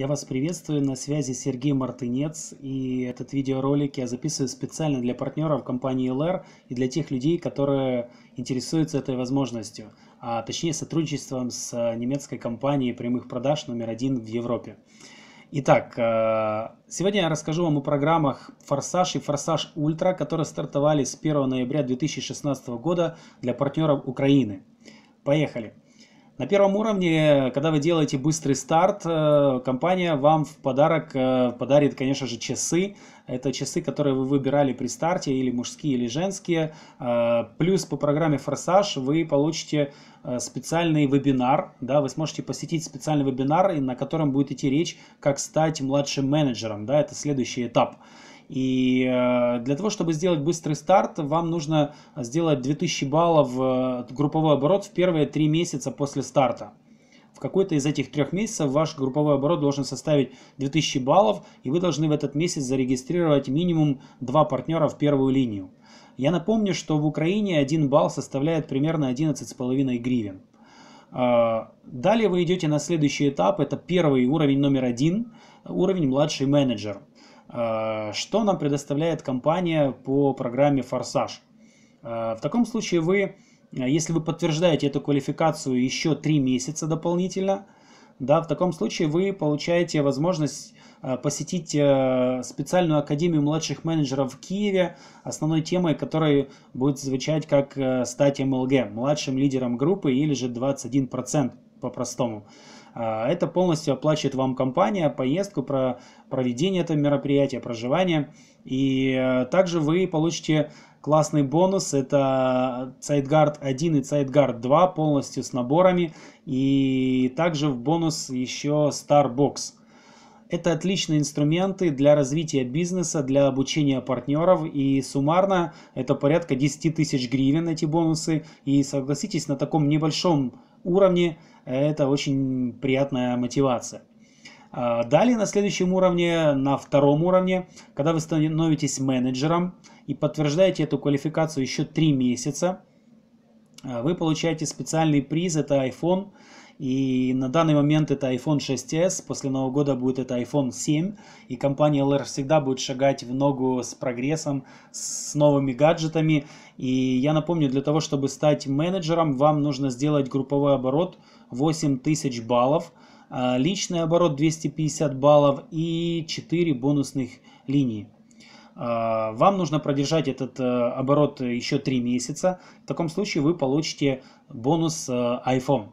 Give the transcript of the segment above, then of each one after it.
Я вас приветствую, на связи Сергей Мартынец, и этот видеоролик я записываю специально для партнеров компании LR и для тех людей, которые интересуются этой возможностью, а точнее сотрудничеством с э, немецкой компанией прямых продаж номер один в Европе. Итак, э, сегодня я расскажу вам о программах «Форсаж» и «Форсаж Ультра», которые стартовали с 1 ноября 2016 года для партнеров Украины. Поехали! На первом уровне, когда вы делаете быстрый старт, э, компания вам в подарок э, подарит, конечно же, часы. Это часы, которые вы выбирали при старте, или мужские, или женские. Э, плюс по программе «Форсаж» вы получите специальный вебинар. Да, вы сможете посетить специальный вебинар, на котором будет идти речь, как стать младшим менеджером. Да, это следующий этап. И э, для того, чтобы сделать быстрый старт, вам нужно сделать 2000 баллов э, групповой оборот в первые три месяца после старта. В какой-то из этих трех месяцев ваш групповой оборот должен составить 2000 баллов, и вы должны в этот месяц зарегистрировать минимум два партнера в первую линию. Я напомню, что в Украине один балл составляет примерно 11,5 гривен. Э, далее вы идете на следующий этап, это первый уровень номер один, уровень младший менеджер. Э, что нам предоставляет компания по программе «Форсаж»? Э, в таком случае вы, э, если вы подтверждаете эту квалификацию еще 3 месяца дополнительно, да, в таком случае вы получаете возможность посетить специальную академию младших менеджеров в Киеве, основной темой которой будет звучать как стать МЛГ, младшим лидером группы или же 21% по-простому. А, это полностью оплачивает вам компания, поездку, про проведение этого мероприятия, проживание. И э, также вы получите классный бонус. Это SideGuard 1 и SideGuard 2 полностью с наборами. И также в бонус еще starbox Это отличные инструменты для развития бизнеса, для обучения партнеров. И суммарно это порядка 10 тысяч гривен эти бонусы. И согласитесь, на таком небольшом уровне это очень приятная мотивация. А, далее на следующем уровне, на втором уровне, когда вы становитесь менеджером и подтверждаете эту квалификацию еще 3 месяца, а, вы получаете специальный приз, это iPhone и на данный момент это iPhone 6s, после Нового года будет это iPhone 7. И компания LR всегда будет шагать в ногу с прогрессом, с новыми гаджетами. И я напомню, для того, чтобы стать менеджером, вам нужно сделать групповой оборот 8000 баллов, а, личный оборот 250 баллов и 4 бонусных линии. А, вам нужно продержать этот э, оборот еще 3 месяца. В таком случае вы получите бонус э, iPhone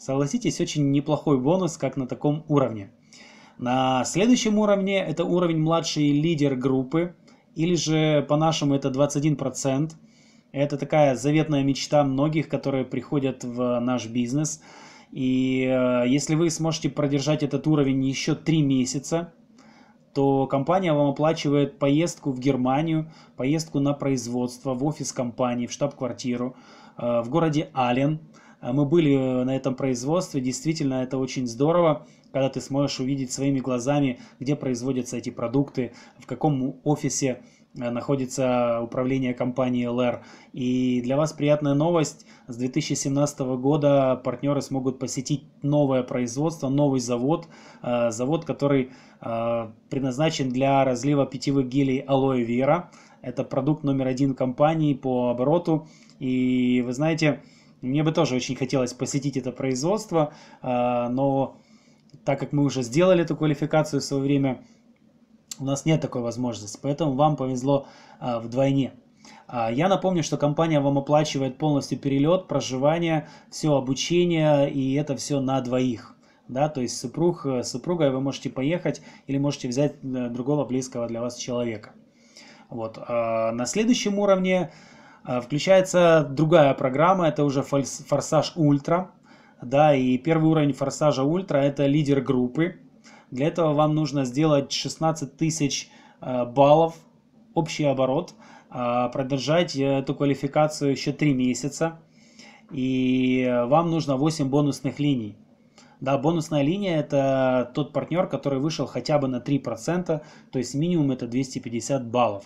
согласитесь, очень неплохой бонус, как на таком уровне. На следующем уровне это уровень младший лидер группы, или же по-нашему это 21%. Это такая заветная мечта многих, которые приходят в наш бизнес. И э, если вы сможете продержать этот уровень еще 3 месяца, то компания вам оплачивает поездку в Германию, поездку на производство, в офис компании, в штаб-квартиру э, в городе Ален, а мы были э, на этом производстве, действительно это очень здорово, когда ты сможешь увидеть своими глазами, где производятся эти продукты, в каком офисе э, находится управление компании LR. И для вас приятная новость. С 2017 года партнеры смогут посетить новое производство, новый завод. Э, завод, который предназначен для разлива питьевых гелей алоэ вера. Это продукт номер один компании по обороту. И вы знаете, мне бы тоже очень хотелось посетить это производство, а, но так как мы уже сделали эту квалификацию в свое время, у нас нет такой возможности, поэтому вам повезло а, вдвойне. А, я напомню, что компания вам оплачивает полностью перелет, проживание, все обучение, и это все на двоих. Да, то есть супруг, э, супруга вы можете поехать или можете взять э, другого близкого для вас человека. Вот. На следующем уровне а, включается другая программа, это уже Форсаж Ультра. Да, и первый уровень Форсажа Ультра это лидер группы. Для этого вам нужно сделать 16 тысяч а, баллов, общий оборот, а, продержать э, эту квалификацию еще 3 месяца. И вам нужно 8 бонусных линий. Да, бонусная линия это тот партнер, который вышел хотя бы на 3%, то есть минимум это 250 баллов.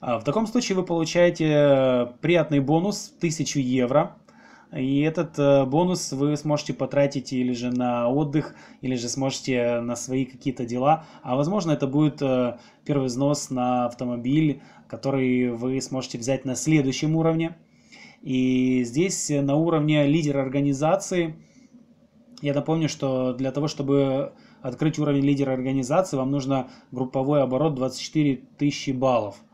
А, в таком случае вы получаете э, приятный бонус 1000 евро. И этот э, бонус вы сможете потратить или же на отдых, или же сможете на свои какие-то дела. А возможно это будет э, первый взнос на автомобиль, который вы сможете взять на следующем уровне. И здесь на уровне лидера организации, я напомню, что для того, чтобы открыть уровень лидера организации, вам нужно групповой оборот 24 тысячи баллов –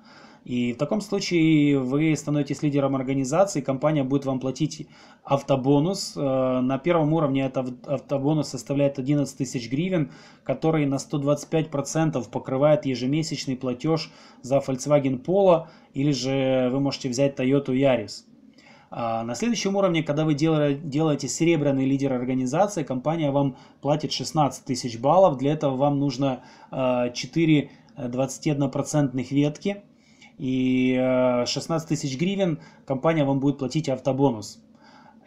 и в таком случае вы становитесь лидером организации, компания будет вам платить автобонус. Э, на первом уровне это автобонус составляет 11 тысяч гривен, который на 125% покрывает ежемесячный платеж за Volkswagen Polo или же вы можете взять Toyota Yaris. А, на следующем уровне, когда вы делаете серебряный лидер организации, компания вам платит 16 тысяч баллов. Для этого вам нужно 4 э, 21% ветки и 16 э, тысяч гривен компания вам будет платить автобонус.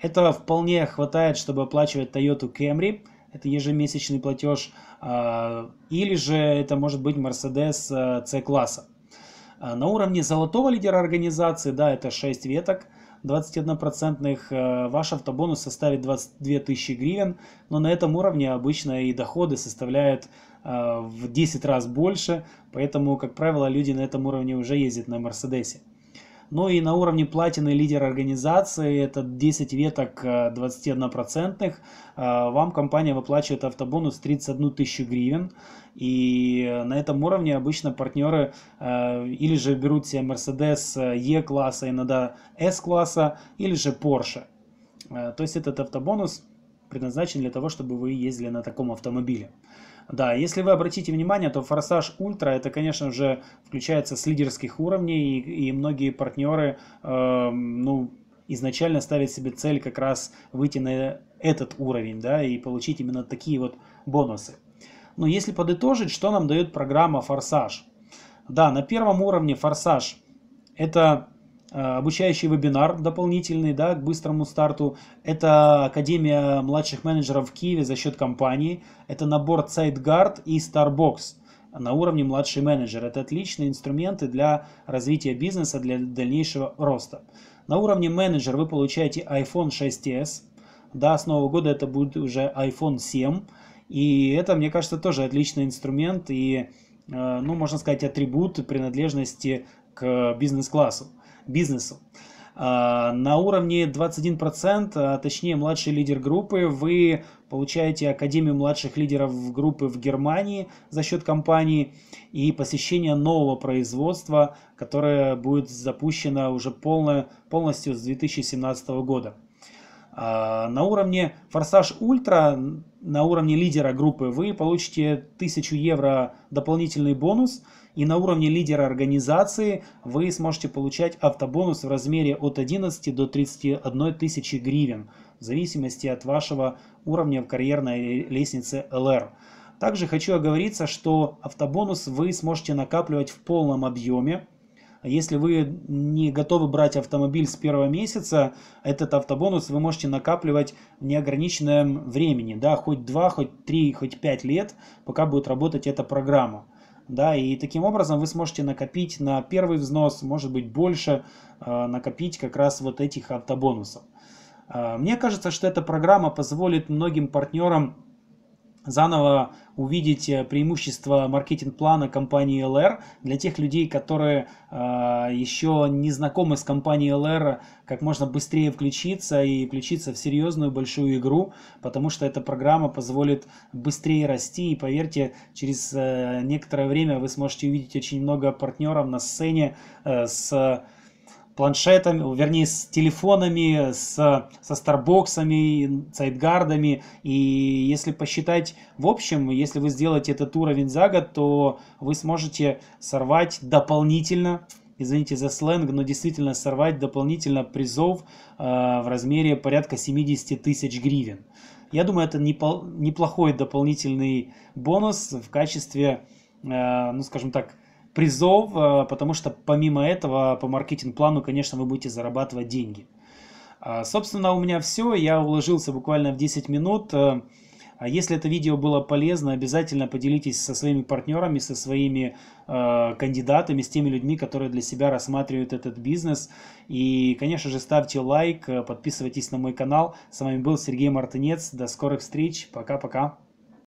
Это вполне хватает, чтобы оплачивать Toyota Camry, это ежемесячный платеж, э, или же это может быть Mercedes э, C-класса. На уровне золотого лидера организации, да, это 6 веток – 21%, э, ваш автобонус составит 22 тысячи гривен, но на этом уровне обычно и доходы составляют э, в 10 раз больше, поэтому, как правило, люди на этом уровне уже ездят на Мерседесе. Ну и на уровне платины лидер организации, это 10 веток 21%, э, э, вам компания выплачивает автобонус 31 тысячу гривен. И на этом уровне обычно партнеры э, или же берут себе Mercedes E-класса, иногда S-класса, или же Porsche. то есть этот автобонус предназначен для того, чтобы вы ездили на таком автомобиле. Да, если вы обратите внимание, то Форсаж Ультра, это, конечно же, включается с лидерских уровней, и, и многие партнеры, э, ну, изначально ставят себе цель как раз выйти на этот уровень, да, и получить именно такие вот бонусы. Но если подытожить, что нам дает программа Форсаж? Да, на первом уровне Форсаж – это Э, обучающий вебинар дополнительный да, к быстрому старту. Это Академия младших менеджеров в Киеве за счет компании. Это набор SiteGuard и Starbox на уровне младший менеджер. Это отличные инструменты для развития бизнеса, для дальнейшего роста. На уровне менеджер вы получаете iPhone 6s. Да, с нового года это будет уже iPhone 7. И это, мне кажется, тоже отличный инструмент и, э, ну, можно сказать, атрибут принадлежности к бизнес-классу бизнесу. А, на уровне 21%, а точнее младший лидер группы, вы получаете Академию младших лидеров группы в Германии за счет компании и посещение нового производства, которое будет запущено уже полное, полностью с 2017 года. А, на уровне Форсаж Ультра, на уровне лидера группы, вы получите 1000 евро дополнительный бонус – и на уровне лидера организации вы сможете получать автобонус в размере от 11 до 31 тысячи гривен, в зависимости от вашего уровня в карьерной лестнице ЛР. Также хочу оговориться, что автобонус вы сможете накапливать в полном объеме, если вы не готовы брать автомобиль с первого месяца, этот автобонус вы можете накапливать в неограниченном времени, да, хоть 2, хоть 3, хоть 5 лет, пока будет работать эта программа да, и таким образом вы сможете накопить на первый взнос, может быть, больше э, накопить как раз вот этих автобонусов. Э, мне кажется, что эта программа позволит многим партнерам заново увидеть э, преимущество маркетинг-плана компании LR для тех людей, которые э, еще не знакомы с компанией LR, как можно быстрее включиться и включиться в серьезную большую игру, потому что эта программа позволит быстрее расти и поверьте, через э, некоторое время вы сможете увидеть очень много партнеров на сцене э, с планшетами, вернее, с телефонами, с, со старбоксами, сайдгардами. И если посчитать в общем, если вы сделаете этот уровень за год, то вы сможете сорвать дополнительно извините за сленг, но действительно сорвать дополнительно призов э, в размере порядка 70 тысяч гривен. Я думаю, это непо неплохой дополнительный бонус в качестве, э, ну скажем так, призов, э, потому что помимо этого по маркетинг-плану, конечно, вы будете зарабатывать деньги. А, собственно, у меня все. Я уложился буквально в 10 минут. Э, а если это видео было полезно, обязательно поделитесь со своими партнерами, со своими э, кандидатами, с теми людьми, которые для себя рассматривают этот бизнес. И, конечно же, ставьте лайк, э, подписывайтесь на мой канал. С вами был Сергей Мартынец. До скорых встреч. Пока-пока.